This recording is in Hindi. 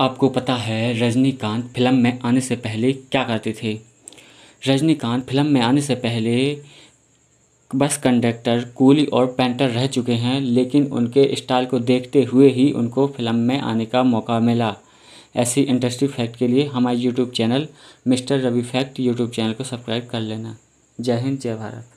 आपको पता है रजनीकांत फिल्म में आने से पहले क्या करते थे रजनीकांत फिल्म में आने से पहले बस कंडक्टर कूली और पेंटर रह चुके हैं लेकिन उनके स्टाइल को देखते हुए ही उनको फिल्म में आने का मौका मिला ऐसी इंडस्ट्री फैक्ट के लिए हमारे YouTube channel mister Ravi fact YouTube channel को सब्सक्राइब कर लेना जय हिंद जय भारत